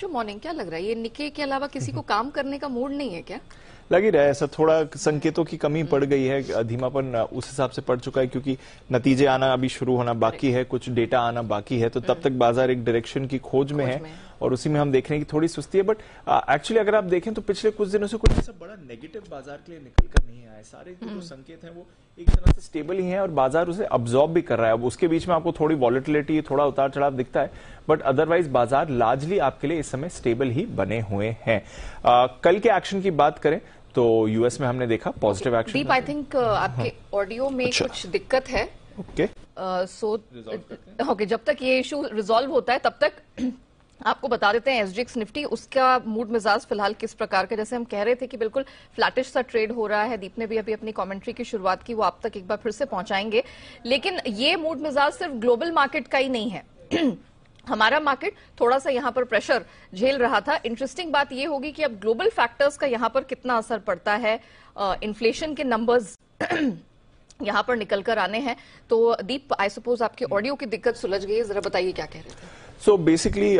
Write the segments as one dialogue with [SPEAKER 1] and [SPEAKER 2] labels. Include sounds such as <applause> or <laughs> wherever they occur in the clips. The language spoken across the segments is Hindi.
[SPEAKER 1] जो मॉर्निंग क्या लग रहा है ये निके के अलावा किसी को <laughs> काम करने का मूड नहीं है क्या
[SPEAKER 2] लग ही रहा है ऐसा थोड़ा संकेतों की कमी पड़ गई है धीमापन उस हिसाब से पड़ चुका है क्योंकि नतीजे आना अभी शुरू होना बाकी है कुछ डेटा आना बाकी है तो तब hmm. तक बाजार एक डायरेक्शन की खोज में है और उसी में हम देख रहे हैं कि थोड़ी सुस्ती है बट एक्चुअली uh, अगर आप देखें तो पिछले कुछ दिनों से कुछ ऐसा बड़ा नेगेटिव बाजार के लिए निकल कर नहीं आया सारे जो हम्म। संकेत हैं वो एक तरह से स्टेबल ही है और बाजार उसे अब्जॉर्ब भी कर रहा है अब उसके बीच में आपको थोड़ी वॉलिटिलिटी थोड़ा उतार चढ़ाव दिखता है बट अदरवाइज बाजार लार्जली आपके लिए इस समय स्टेबल ही बने हुए हैं uh, कल के एक्शन की बात करें तो यूएस में हमने देखा पॉजिटिव एक्शन दीप आई थिंक
[SPEAKER 1] आपके ऑडियो हाँ। में अच्छा। कुछ दिक्कत है ओके सो ओके जब तक ये इशू रिजॉल्व होता है तब तक आपको बता देते हैं एसजीएक्स निफ्टी उसका मूड मिजाज फिलहाल किस प्रकार का जैसे हम कह रहे थे कि बिल्कुल फ्लैटिश सा ट्रेड हो रहा है दीप ने भी अभी अपनी कमेंट्री की शुरुआत की वो आप तक एक बार फिर से पहुंचाएंगे लेकिन ये मूड मिजाज सिर्फ ग्लोबल मार्केट का ही नहीं है <clears throat> हमारा मार्केट थोड़ा सा यहां पर प्रेशर झेल रहा था इंटरेस्टिंग बात यह होगी कि अब ग्लोबल फैक्टर्स का यहां पर कितना असर पड़ता है इन्फ्लेशन के नंबर्स <clears throat> यहां पर निकलकर आने हैं तो दीप आई सपोज आपके ऑडियो की दिक्कत सुलझ गई है जरा बताइए क्या कह रहे
[SPEAKER 2] थे सो बेसिकली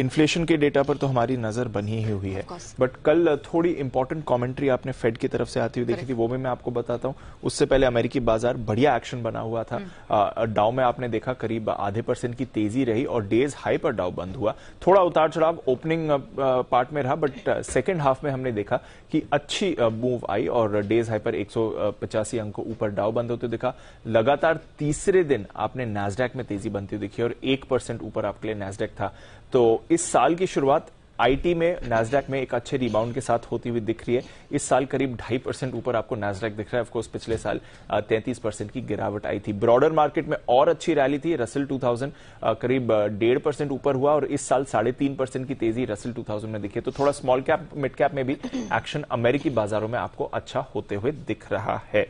[SPEAKER 2] इन्फ्लेशन के डेटा पर तो हमारी नजर बनी ही हुई है बट कल uh, थोड़ी इंपॉर्टेंट कमेंट्री आपने फेड की तरफ से आती हुई देखी थी वो भी मैं आपको बताता हूँ उससे पहले अमेरिकी बाजार बढ़िया एक्शन बना हुआ था डाउ हम्म। uh, uh, में आपने देखा करीब आधे परसेंट की तेजी रही और डेज हाई पर डाउ बंद हुआ थोड़ा उतार चढ़ाव ओपनिंग पार्ट में रहा बट सेकेंड हाफ में हमने देखा कि अच्छी मूव आई और डेज हाई पर एक अंक ऊपर डाउ बंद होते दिखा लगातार तीसरे दिन आपने नाजडैक में तेजी बनती हुई देखी और एक परसेंट ऊपर आपके लिए नेस्डेक था तो इस साल की शुरुआत आईटी में नैसडेक में एक अच्छे रिबाउंड के साथ होती हुई दिख रही है इस साल करीब ढाई परसेंट ऊपर आपको नैसडेक दिख रहा है ऑफकोर्स पिछले साल तैंतीस परसेंट की गिरावट आई थी ब्रॉडर मार्केट में और अच्छी रैली थी रसल 2000 करीब डेढ़ परसेंट ऊपर हुआ और इस साल साढ़े तीन परसेंट की तेजी रसल 2000 में दिखी तो थोड़ा स्मॉल कैप मिड कैप में भी एक्शन अमेरिकी बाजारों में आपको अच्छा होते हुए दिख रहा है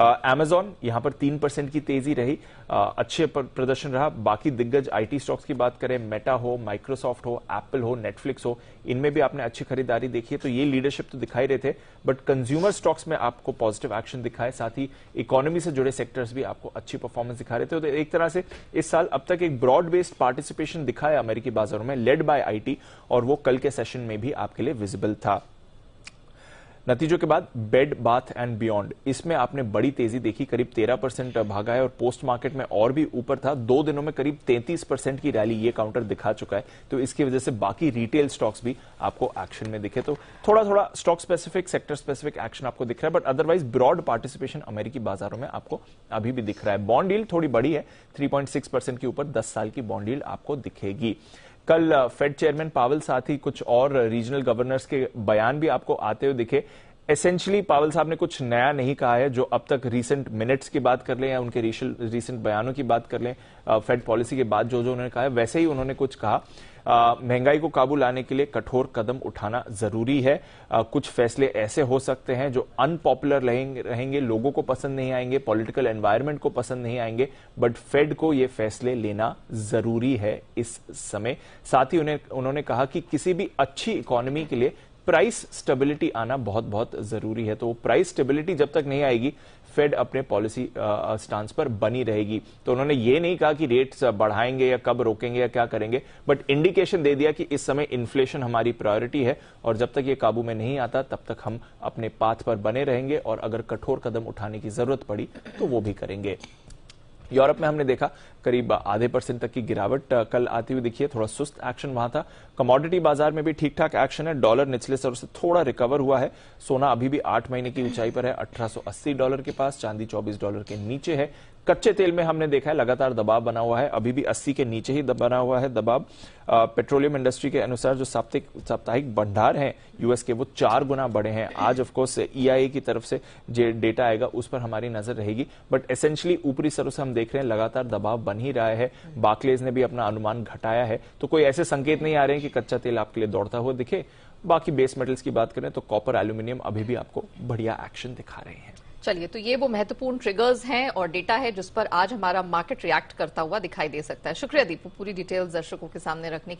[SPEAKER 2] अमेजॉन यहां पर तीन परसेंट की तेजी रही अच्छे प्रदर्शन रहा बाकी दिग्गज आईटी स्टॉक्स की बात करें मेटा हो माइक्रोसॉफ्ट हो एप्पल हो नेटफ्लिक्स हो इनमें भी आपने अच्छी खरीदारी देखी है तो ये लीडरशिप तो दिखाई रहे थे बट कंज्यूमर स्टॉक्स में आपको पॉजिटिव एक्शन दिखाए साथ ही इकोनॉमी से जुड़े सेक्टर्स भी आपको अच्छी परफॉर्मेंस दिखा रहे थे तो एक तरह से इस साल अब तक एक ब्रॉड बेस्ड पार्टिसिपेशन दिखाया अमेरिकी बाजारों में लेड बाय आईटी और वो कल के सेशन में भी आपके लिए विजिबल था नतीजों के बाद बेड बाथ एंड बियॉन्ड इसमें आपने बड़ी तेजी देखी करीब 13 परसेंट भागा है और पोस्ट मार्केट में और भी ऊपर था दो दिनों में करीब 33 परसेंट की रैली ये काउंटर दिखा चुका है तो इसकी वजह से बाकी रिटेल स्टॉक्स भी आपको एक्शन में दिखे तो थोड़ा थोड़ा stock specific sector specific action आपको दिख रहा है बट अदरवाइज ब्रॉड पार्टिसिपेशन अमेरिकी बाजारों में आपको अभी भी दिख रहा है बॉन्ड डील थोड़ी बड़ी है थ्री के ऊपर दस साल की बॉन्ड डील आपको दिखेगी कल फेड चेयरमैन पावल साथ ही कुछ और रीजनल गवर्नर्स के बयान भी आपको आते हुए दिखे एसेंशियली पावल साहब ने कुछ नया नहीं कहा है जो अब तक रीसेंट मिनट्स की बात कर लें या उनके रीसेंट बयानों की बात कर लें फेड पॉलिसी के बाद जो जो उन्होंने कहा है वैसे ही उन्होंने कुछ कहा महंगाई को काबू लाने के लिए कठोर कदम उठाना जरूरी है आ, कुछ फैसले ऐसे हो सकते हैं जो अनपॉपुलर रहेंगे लोगों को पसंद नहीं आएंगे पॉलिटिकल एनवायरमेंट को पसंद नहीं आएंगे बट फेड को ये फैसले लेना जरूरी है इस समय साथ ही उन्हें उन्होंने कहा कि किसी भी अच्छी इकोनॉमी के लिए प्राइस स्टेबिलिटी आना बहुत बहुत जरूरी है तो प्राइस स्टेबिलिटी जब तक नहीं आएगी फेड अपने पॉलिसी स्टांस पर बनी रहेगी तो उन्होंने ये नहीं कहा कि रेट्स बढ़ाएंगे या कब रोकेंगे या क्या करेंगे बट इंडिकेशन दे दिया कि इस समय इन्फ्लेशन हमारी प्रायोरिटी है और जब तक ये काबू में नहीं आता तब तक हम अपने पाथ पर बने रहेंगे और अगर कठोर कदम उठाने की जरूरत पड़ी तो वो भी करेंगे यूरोप में हमने देखा करीब आधे परसेंट तक की गिरावट कल आती हुई दिखी है थोड़ा सुस्त एक्शन वहां था कमोडिटी बाजार में भी ठीक ठाक एक्शन है डॉलर निचले स्तर से थोड़ा रिकवर हुआ है सोना अभी भी आठ महीने की ऊंचाई पर है 1880 डॉलर के पास चांदी 24 डॉलर के नीचे है कच्चे तेल में हमने देखा है लगातार दबाव बना हुआ है अभी भी अस्सी के नीचे ही बना हुआ है दबाव पेट्रोलियम इंडस्ट्री के अनुसार जो साप्तिक साप्ताहिक भंडार हैं यूएस के वो चार गुना बढ़े हैं आज ऑफकोर्स ईआईए e की तरफ से जो डेटा आएगा उस पर हमारी नजर रहेगी बट एसेंशियली ऊपरी स्तरों से हम देख रहे हैं लगातार दबाव बन ही रहा है बाकलेज ने भी अपना अनुमान घटाया है तो कोई ऐसे संकेत नहीं आ रहे हैं कि कच्चा तेल आपके लिए दौड़ता हुआ दिखे बाकी बेस मेटल्स की बात करें तो कॉपर एल्यूमिनियम अभी भी आपको बढ़िया एक्शन दिखा रहे हैं
[SPEAKER 1] चलिए तो ये वो महत्वपूर्ण ट्रिगर्स हैं और डेटा है जिस पर आज हमारा मार्केट रिएक्ट करता हुआ दिखाई दे सकता है शुक्रिया दीपू पूरी डिटेल्स दर्शकों के सामने रखने